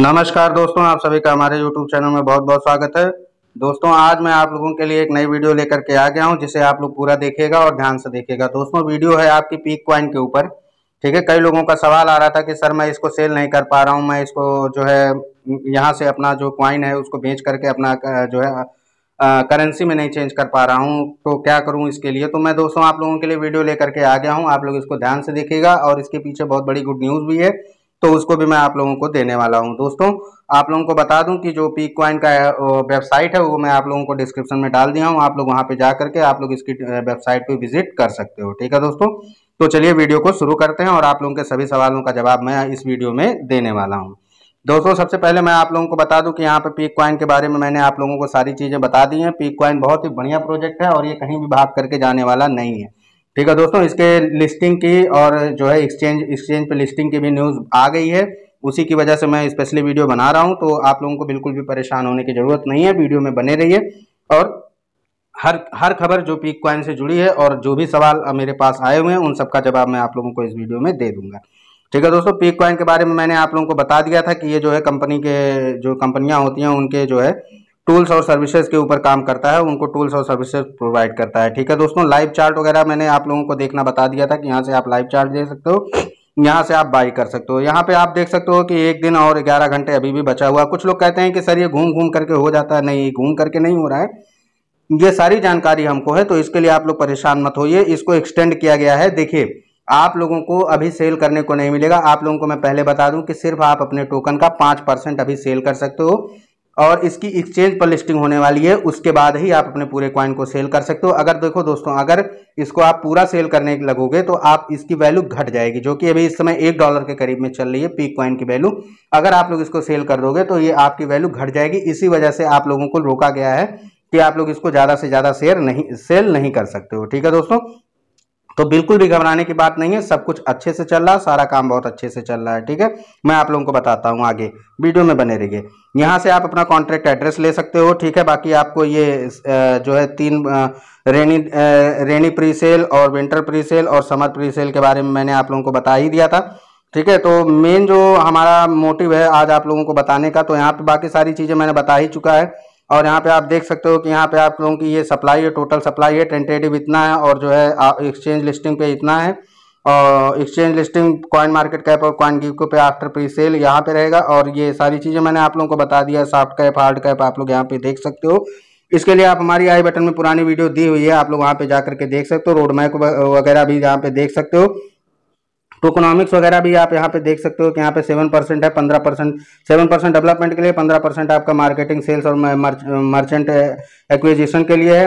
नमस्कार दोस्तों आप सभी का हमारे YouTube चैनल में बहुत बहुत स्वागत है दोस्तों आज मैं आप लोगों के लिए एक नई वीडियो लेकर के आ गया हूं जिसे आप लोग पूरा देखेगा और ध्यान से देखेगा दोस्तों वीडियो है आपकी पीक क्वाइन के ऊपर ठीक है कई लोगों का सवाल आ रहा था कि सर मैं इसको सेल नहीं कर पा रहा हूँ मैं इसको जो है यहाँ से अपना जो क्वाइन है उसको बेच करके अपना जो है करेंसी में नहीं चेंज कर पा रहा हूँ तो क्या करूँ इसके लिए तो मैं दोस्तों आप लोगों के लिए वीडियो लेकर के आ गया हूँ आप लोग इसको ध्यान से देखेगा और इसके पीछे बहुत बड़ी गुड न्यूज़ भी है तो उसको भी मैं आप लोगों को देने वाला हूँ दोस्तों आप लोगों को बता दूं कि जो पीक क्वाइन का वेबसाइट है वो मैं आप लोगों को डिस्क्रिप्शन में डाल दिया हूँ आप लोग वहाँ पे जा करके आप लोग इसकी वेबसाइट पे विजिट कर सकते हो ठीक है दोस्तों तो चलिए वीडियो को शुरू करते हैं और आप लोगों के सभी सवालों का जवाब मैं इस वीडियो में देने वाला हूँ दोस्तों सबसे पहले मैं आप लोगों को बता दूं कि यहाँ पे पीक क्वाइन के बारे में मैंने आप लोगों को सारी चीज़ें बता दी हैं पीक क्वाइन बहुत ही बढ़िया प्रोजेक्ट है और ये कहीं भी भाग करके जाने वाला नहीं है ठीक है दोस्तों इसके लिस्टिंग की और जो है एक्सचेंज एक्सचेंज पे लिस्टिंग की भी न्यूज़ आ गई है उसी की वजह से मैं स्पेशली वीडियो बना रहा हूँ तो आप लोगों को बिल्कुल भी परेशान होने की ज़रूरत नहीं है वीडियो में बने रहिए और हर हर खबर जो पीक क्वाइन से जुड़ी है और जो भी सवाल मेरे पास आए हुए हैं उन सबका जवाब मैं आप लोगों को इस वीडियो में दे दूंगा ठीक है दोस्तों पीक कॉइन के बारे में मैंने आप लोगों को बता दिया था कि ये जो है कंपनी के जो कंपनियां होती हैं उनके जो है टूल्स और सर्विसेज के ऊपर काम करता है उनको टूल्स और सर्विसेज प्रोवाइड करता है ठीक है दोस्तों लाइव चार्ट वगैरह मैंने आप लोगों को देखना बता दिया था कि यहाँ से आप लाइव चार्ट दे सकते हो यहाँ से आप बाई कर सकते हो यहाँ पे आप देख सकते हो कि एक दिन और ग्यारह घंटे अभी भी बचा हुआ कुछ लोग कहते हैं कि सर ये घूम घूम करके हो जाता है नहीं घूम करके नहीं हो रहा है ये सारी जानकारी हमको है तो इसके लिए आप लोग परेशान मत होइए इसको एक्सटेंड किया गया है देखिए आप लोगों को अभी सेल करने को नहीं मिलेगा आप लोगों को मैं पहले बता दूं कि सिर्फ आप अपने टोकन का पाँच परसेंट अभी सेल कर सकते हो और इसकी एक्सचेंज पर लिस्टिंग होने वाली है उसके बाद ही आप अपने पूरे कॉइन को सेल कर सकते हो अगर देखो दोस्तों अगर इसको आप पूरा सेल करने लगोगे तो आप इसकी वैल्यू घट जाएगी जो कि अभी इस समय एक डॉलर के करीब में चल रही है पीक कॉइन की वैल्यू अगर आप लोग इसको सेल कर दोगे तो ये आपकी वैल्यू घट जाएगी इसी वजह से आप लोगों को रोका गया है कि आप लोग इसको ज़्यादा से ज़्यादा शेयर नहीं सेल नहीं कर सकते हो ठीक है दोस्तों तो बिल्कुल भी घबराने की बात नहीं है सब कुछ अच्छे से चल रहा है सारा काम बहुत अच्छे से चल रहा है ठीक है मैं आप लोगों को बताता हूँ आगे वीडियो में बने रहिए यहाँ से आप अपना कॉन्ट्रैक्ट एड्रेस ले सकते हो ठीक है बाकी आपको ये जो है तीन रेनी रेनी प्री सेल और विंटर प्री सेल और समर प्री सेल के बारे में मैंने आप लोगों को बता ही दिया था ठीक है तो मेन जो हमारा मोटिव है आज आप लोगों को बताने का तो यहाँ पे बाकी सारी चीज़ें मैंने बता ही चुका है और यहाँ पे आप देख सकते हो कि यहाँ पे आप लोगों की ये सप्लाई है टोटल सप्लाई है टेंटेटिव इतना है और जो है एक्सचेंज लिस्टिंग पे इतना है और exchange listing coin market cap और कॉइन गिव पे आफ्टर प्री सेल यहाँ पे रहेगा और ये सारी चीज़ें मैंने आप लोगों को बता दिया सॉफ्ट कैप हार्ड कैप आप लोग यहाँ पे देख सकते हो इसके लिए आप हमारी आई बटन में पुरानी वीडियो दी हुई है आप लोग वहाँ पे जा करके देख सकते हो रोड मैप वगैरह भी यहाँ पे देख सकते हो टोकोनॉमिक्स वगैरह भी आप यहाँ पे देख सकते हो कि यहाँ पे सेवन परसेंट है पंद्रह परसेंट सेवन परसेंट डेवलपमेंट के लिए पंद्रह परसेंट आपका मार्केटिंग सेल्स और मर्चेंट एक्विजिशन eh, के लिए है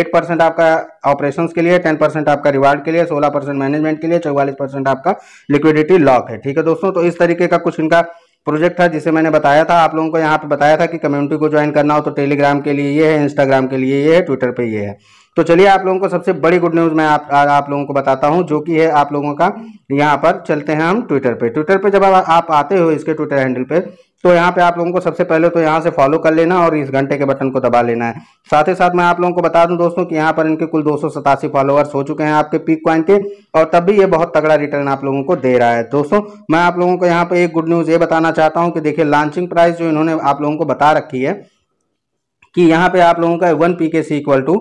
एट परसेंट आपका ऑपरेशन के लिए टेन परसेंट आपका रिवार्ड के लिए सोलह परसेंट मैनेजमेंट के लिए चौवालीस परसेंट आपका लिक्विडिटी लॉक है ठीक है दोस्तों तो इस तरीके का कुछ इनका प्रोजेक्ट था जिसे मैंने बताया था आप लोगों को यहाँ पे बताया था कि कम्युनिटी को ज्वाइन करना हो तो टेलीग्राम के लिए ये है इंस्टाग्राम के लिए ये है ट्विटर पे ये है तो चलिए आप लोगों को सबसे बड़ी गुड न्यूज़ मैं आप आ, आप लोगों को बताता हूँ जो कि है आप लोगों का यहाँ पर चलते हैं हम ट्विटर पे ट्विटर पे जब आप, आते हो इसके ट्विटर हैंडल पे तो यहाँ पे आप लोगों को सबसे पहले तो यहाँ से फॉलो कर लेना और इस घंटे के बटन को दबा लेना है साथ ही साथ मैं आप लोगों को बता दूं दोस्तों कि यहाँ पर इनके कुल दो फॉलोअर्स हो चुके हैं आपके पीक क्वाइन के और तब भी ये बहुत तगड़ा रिटर्न आप लोगों को दे रहा है दोस्तों मैं आप लोगों को यहाँ पर एक गुड न्यूज़ ये बताना चाहता हूँ कि देखिए लॉन्चिंग प्राइस जो इन्होंने आप लोगों को बता रखी है कि यहाँ पे आप लोगों का वन पी के सी इक्वल टू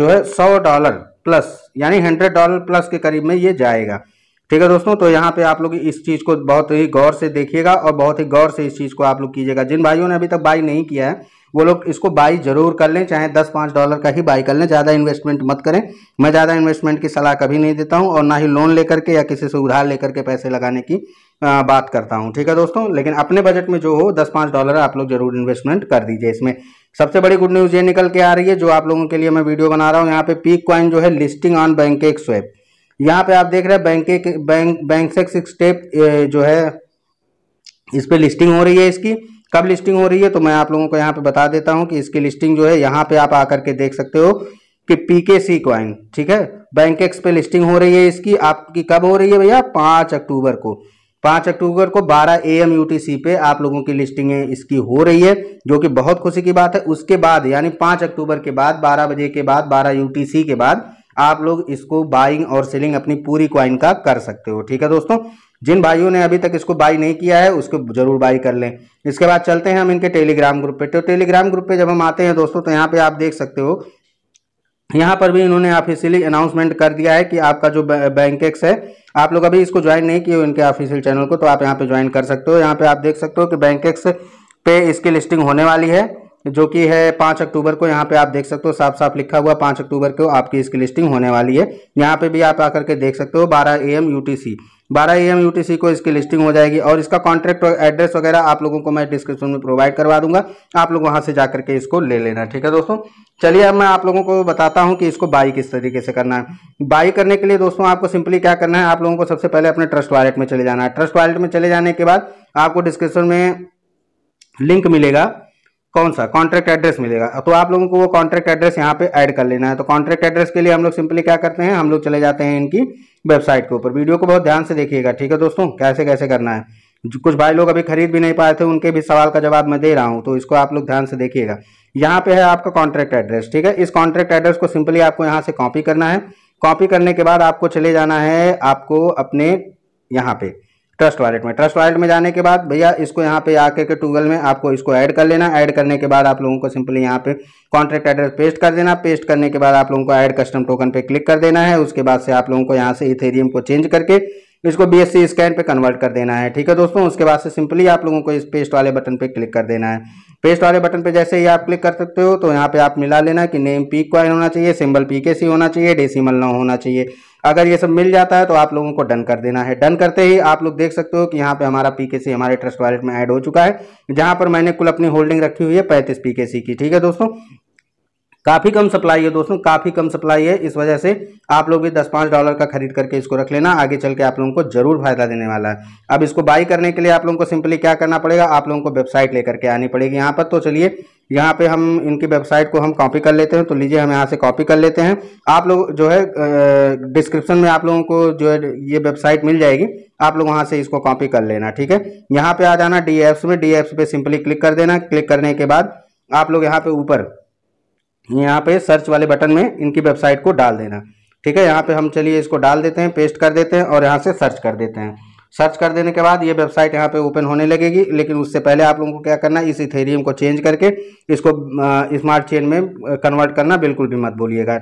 जो है सौ डॉलर प्लस यानी हंड्रेड डॉलर प्लस के करीब में ये जाएगा ठीक है दोस्तों तो यहाँ पे आप लोग इस चीज़ को बहुत ही गौर से देखिएगा और बहुत ही गौर से इस चीज़ को आप लोग कीजिएगा जिन भाइयों ने अभी तक बाई नहीं किया है वो लोग इसको बाई जरूर कर लें चाहे दस पाँच डॉलर का ही बाई कर लें ज़्यादा इन्वेस्टमेंट मत करें मैं ज़्यादा इन्वेस्टमेंट की सलाह कभी नहीं देता हूँ और ना ही लोन लेकर के या किसी से उधार लेकर के पैसे लगाने की बात करता हूँ ठीक है दोस्तों लेकिन अपने बजट में जो हो दस पाँच डॉलर आप लोग जरूर इन्वेस्टमेंट कर दीजिए इसमें सबसे बड़ी गुड न्यूज़ ये निकल के आ रही है जो आप लोगों के लिए मैं वीडियो बना रहा हूँ यहाँ पे पीक कॉइन जो है listing on PancakeSwap यहाँ पे आप देख रहे हैं बैंक के बैंक बैंक से स्टेप जो है इस पर लिस्टिंग हो रही है इसकी कब लिस्टिंग हो रही है तो मैं आप लोगों को यहाँ पे बता देता हूँ कि इसकी लिस्टिंग जो है यहाँ पे आप आकर के देख सकते हो कि सी कॉइन ठीक है बैंक एक्स पे लिस्टिंग हो रही है इसकी आपकी कब हो रही है भैया पाँच अक्टूबर को पाँच अक्टूबर को 12 A M U T C पे आप लोगों की लिस्टिंग इसकी हो रही है जो कि बहुत खुशी की बात है उसके बाद यानी पाँच अक्टूबर के बाद बारह बजे के बाद बारह यू टी सी के बाद आप लोग इसको बाइंग और सेलिंग अपनी पूरी क्वाइन का कर सकते हो ठीक है दोस्तों जिन भाइयों ने अभी तक इसको बाई नहीं किया है उसको जरूर बाई कर लें इसके बाद चलते हैं हम इनके टेलीग्राम ग्रुप पे तो टेलीग्राम ग्रुप पे जब हम आते हैं दोस्तों तो यहाँ पे आप देख सकते हो यहाँ पर भी इन्होंने ऑफिशियली अनाउंसमेंट कर दिया है कि आपका जो बैंकेक्स है आप लोग अभी इसको ज्वाइन नहीं किए हो इनके ऑफिशियल चैनल को तो आप यहाँ पे ज्वाइन कर सकते हो यहाँ पे आप देख सकते हो कि बैंकेक्स पे इसकी लिस्टिंग होने वाली है जो कि है पाँच अक्टूबर को यहाँ पे आप देख सकते हो साफ साफ लिखा हुआ पाँच अक्टूबर को आपकी इसकी लिस्टिंग होने वाली है यहाँ पे भी आप आकर के देख सकते हो बारह ए एम सी बारह ए एम सी को इसकी लिस्टिंग हो जाएगी और इसका कॉन्ट्रैक्ट एड्रेस वगैरह आप लोगों को मैं डिस्क्रिप्शन में प्रोवाइड करवा दूंगा आप लोग वहाँ से जा करके इसको ले लेना ठीक है दोस्तों चलिए अब मैं आप लोगों को बताता हूँ कि इसको बाई किस तरीके से करना है बाई करने के लिए दोस्तों आपको सिंपली क्या करना है आप लोगों को सबसे पहले अपने ट्रस्ट वॉलेट में चले जाना है ट्रस्ट वॉलेट में चले जाने के बाद आपको डिस्क्रिप्शन में लिंक मिलेगा कौन सा कॉन्ट्रैक्ट एड्रेस मिलेगा तो आप लोगों को वो कॉन्ट्रैक्ट एड्रेस यहाँ पे ऐड कर लेना है तो कॉन्ट्रैक्ट एड्रेस के लिए हम लोग सिंपली क्या करते हैं हम लोग चले जाते हैं इनकी वेबसाइट के ऊपर वीडियो को बहुत ध्यान से देखिएगा ठीक है दोस्तों कैसे कैसे करना है कुछ भाई लोग अभी खरीद भी नहीं पाए थे उनके भी सवाल का जवाब मैं दे रहा हूँ तो इसको आप लोग ध्यान से देखिएगा यहाँ पे है आपका कॉन्ट्रैक्ट एड्रेस ठीक है इस कॉन्ट्रैक्ट एड्रेस को सिंपली आपको यहाँ से कॉपी करना है कॉपी करने के बाद आपको चले जाना है आपको अपने यहाँ पे ट्रस्ट वॉलेट में ट्रस्ट वॉलेट में जाने के बाद भैया इसको यहाँ पे आके के टूगल में आपको इसको ऐड कर लेना ऐड करने के बाद आप लोगों को सिंपली यहाँ पे कॉन्ट्रैक्ट एड्रेस पेस्ट कर देना पेस्ट करने के बाद आप लोगों को ऐड कस्टम टोकन पे क्लिक कर देना है उसके बाद से आप लोगों को यहाँ से इथेरियम को चेंज करके इसको बी एस सी स्कैन पर कन्वर्ट कर देना है ठीक है दोस्तों उसके बाद से सिंपली आप लोगों को इस पेस्ट वाले बटन पे क्लिक कर देना है पेस्ट वाले बटन पे जैसे ही आप क्लिक कर सकते हो तो यहाँ पे आप मिला लेना कि नेम पी क्वाइन होना चाहिए सिंबल पी के सी होना चाहिए डेसिमल न होना चाहिए अगर ये सब मिल जाता है तो आप लोगों को डन कर देना है डन करते ही आप लोग देख सकते हो कि यहाँ पे हमारा पी के सी हमारे ट्रस्ट वॉलेट में ऐड हो चुका है जहाँ पर मैंने कुल अपनी होल्डिंग रखी हुई है पैंतीस पी के सी की ठीक है दोस्तों काफ़ी कम सप्लाई है दोस्तों काफ़ी कम सप्लाई है इस वजह से आप लोग भी दस पाँच डॉलर का खरीद करके इसको रख लेना आगे चल के आप लोगों को जरूर फायदा देने वाला है अब इसको बाई करने के लिए आप लोगों को सिंपली क्या करना पड़ेगा आप लोगों को वेबसाइट लेकर के आनी पड़ेगी यहाँ पर तो चलिए यहाँ पे हम इनकी वेबसाइट को हम कॉपी कर लेते हैं तो लीजिए हम यहाँ से कॉपी कर लेते हैं आप लोग जो है डिस्क्रिप्शन में आप लोगों को जो है ये वेबसाइट मिल जाएगी आप लोग वहाँ से इसको कॉपी कर लेना ठीक है यहाँ पे आ जाना डी में डी पे सिंपली क्लिक कर देना क्लिक करने के बाद आप लोग यहाँ पे ऊपर यहाँ पे सर्च वाले बटन में इनकी वेबसाइट को डाल देना ठीक है यहाँ पे हम चलिए इसको डाल देते हैं पेस्ट कर देते हैं और यहाँ से सर्च कर देते हैं सर्च कर देने के बाद ये वेबसाइट यहाँ पे ओपन होने लगेगी लेकिन उससे पहले आप लोगों को क्या करना है इस इथेरियम को चेंज करके इसको स्मार्ट चेन में कन्वर्ट करना बिल्कुल भी मत बोलिएगा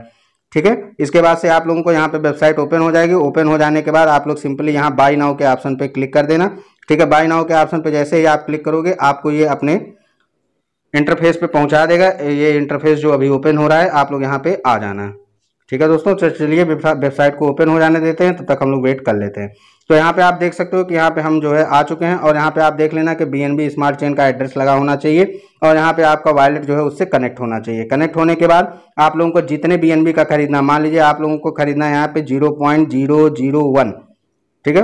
ठीक है इसके बाद से आप लोगों को यहाँ पे वेबसाइट ओपन हो जाएगी ओपन हो जाने के बाद आप लोग सिंपली यहाँ बाई नाउ के ऑप्शन पे क्लिक कर देना ठीक है बाई नाउ के ऑप्शन पे जैसे ही आप क्लिक करोगे आपको ये अपने इंटरफेस पे पहुंचा देगा ये इंटरफेस जो अभी ओपन हो रहा है आप लोग यहाँ पे आ जाना ठीक है दोस्तों तो चलिए वेबसाइट को ओपन हो जाने देते हैं तब तो तक हम लोग वेट कर लेते हैं तो यहाँ पे आप देख सकते हो कि यहाँ पे हम जो है आ चुके हैं और यहाँ पे आप देख लेना कि बी स्मार्ट चेन का एड्रेस लगा होना चाहिए और यहाँ पे आपका वॉलेट जो है उससे कनेक्ट होना चाहिए कनेक्ट होने के बाद आप लोगों को जितने बी का खरीदना मान लीजिए आप लोगों को खरीदना है यहाँ पे जीरो ठीक है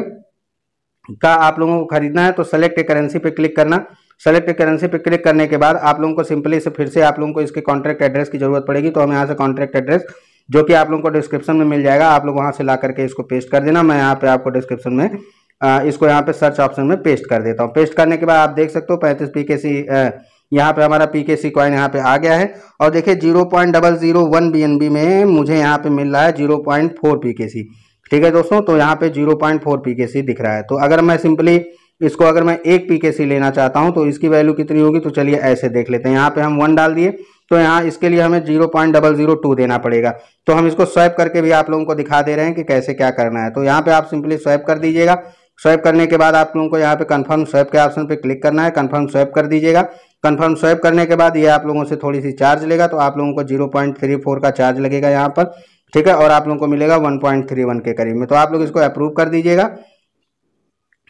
का आप लोगों को खरीदना है तो सेलेक्ट ए करेंसी पे क्लिक करना सेलेक्ट करेंसी पे क्लिक करने के बाद आप लोगों को सिंपली से फिर से आप लोगों को इसके कॉन्ट्रैक्ट एड्रेस की जरूरत पड़ेगी तो हम यहाँ से कॉन्ट्रैक्ट एड्रेस जो कि आप लोगों को डिस्क्रिप्शन में मिल जाएगा आप लोग वहाँ से ला करके इसको पेस्ट कर देना मैं यहाँ पे आपको डिस्क्रिप्शन में इसको यहाँ पे सर्च ऑप्शन में पेस्ट कर देता हूँ पेस्ट करने के बाद आप देख सकते हो पैंतीस पी के सी यहाँ पे हमारा पी के सी कॉइन यहाँ पे आ गया है और देखिए zero point double zero one B N B में मुझे यहाँ पे मिल रहा है जीरो पॉइंट फोर पी के सी ठीक है दोस्तों तो यहाँ पे जीरो पॉइंट फोर पी के सी दिख रहा है तो अगर मैं सिंपली इसको अगर मैं एक पी के सी लेना चाहता हूँ तो इसकी वैल्यू कितनी होगी तो चलिए ऐसे देख लेते हैं यहाँ पे हम वन डाल दिए तो यहाँ इसके लिए हमें zero point double zero two देना पड़ेगा तो हम इसको स्वैप करके भी आप लोगों को दिखा दे रहे हैं कि कैसे क्या करना है तो यहाँ पे आप सिंपली स्वैप कर दीजिएगा स्वैप करने के बाद आप लोगों को यहाँ पे कन्फर्म स्वैप के ऑप्शन पर क्लिक करना है कन्फर्म स्वैप कर दीजिएगा कन्फर्म स्वैप करने के बाद ये आप लोगों से थोड़ी सी चार्ज लेगा तो आप लोगों को जीरो पॉइंट थ्री फोर का चार्ज लगेगा यहाँ पर ठीक है और आप लोगों को मिलेगा वन पॉइंट थ्री वन के करीब में तो आप लोग इसको अप्रूव कर दीजिएगा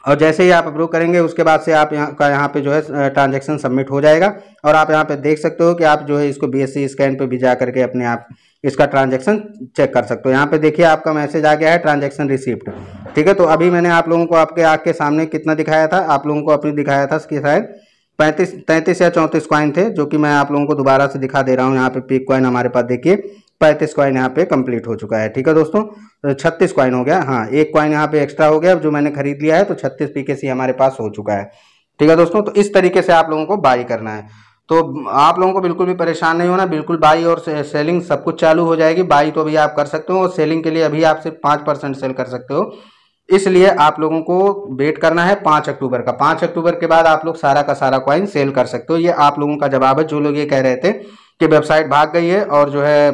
और जैसे ही आप अप्रूव करेंगे उसके बाद से आप यहाँ का यहाँ पे जो है ट्रांजैक्शन सबमिट हो जाएगा और आप यहाँ पे देख सकते हो कि आप जो है इसको बीएससी स्कैन e पे भी जा करके अपने आप इसका ट्रांजैक्शन चेक कर सकते हो यहाँ पे देखिए आपका मैसेज आ गया है ट्रांजैक्शन रिसिप्ट ठीक है तो अभी मैंने आप लोगों को आपके आग के सामने कितना दिखाया था आप लोगों को अपनी दिखाया था कि शायद पैंतीस तैंतीस या चौंतीस कॉइन थे जो कि मैं आप लोगों को दोबारा से दिखा दे रहा हूँ यहाँ पे पिक कॉइन हमारे पास देखिए पैंतीस कॉइन यहाँ पे कंप्लीट हो चुका है ठीक है दोस्तों तो छत्तीस कॉइन हो गया हाँ एक कॉइन यहाँ पे एक्स्ट्रा हो गया जो मैंने खरीद लिया है तो छत्तीस पीकेसी हमारे पास हो चुका है ठीक है दोस्तों तो इस तरीके से आप लोगों को बाई करना है तो आप लोगों को बिल्कुल भी परेशान नहीं होना बिल्कुल बाई और सेलिंग सब कुछ चालू हो जाएगी बाई तो अभी आप कर सकते हो और सेलिंग के लिए अभी आप सिर्फ पाँच परसेंट सेल कर सकते हो इसलिए आप लोगों को वेट करना है पाँच अक्टूबर का पाँच अक्टूबर के बाद आप लोग सारा का सारा कॉइन सेल कर सकते हो ये आप लोगों का जवाब है जो लोग ये कह रहे थे कि वेबसाइट भाग गई है और जो है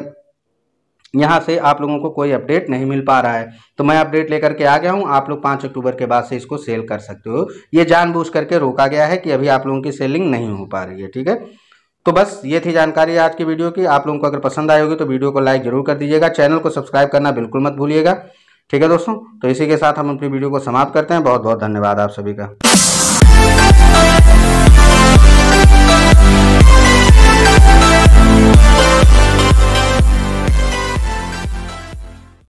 यहाँ से आप लोगों को कोई अपडेट नहीं मिल पा रहा है तो मैं अपडेट लेकर के आ गया हूँ आप लोग पाँच अक्टूबर के बाद से इसको सेल कर सकते हो ये जानबूझ करके रोका गया है कि अभी आप लोगों की सेलिंग नहीं हो पा रही है ठीक है तो बस ये थी जानकारी आज की वीडियो की आप लोगों को अगर पसंद आई होगी तो वीडियो को लाइक जरूर कर दीजिएगा चैनल को सब्सक्राइब करना बिल्कुल मत भूलिएगा ठीक है दोस्तों तो इसी के साथ हम अपनी वीडियो को समाप्त करते हैं बहुत बहुत धन्यवाद आप सभी का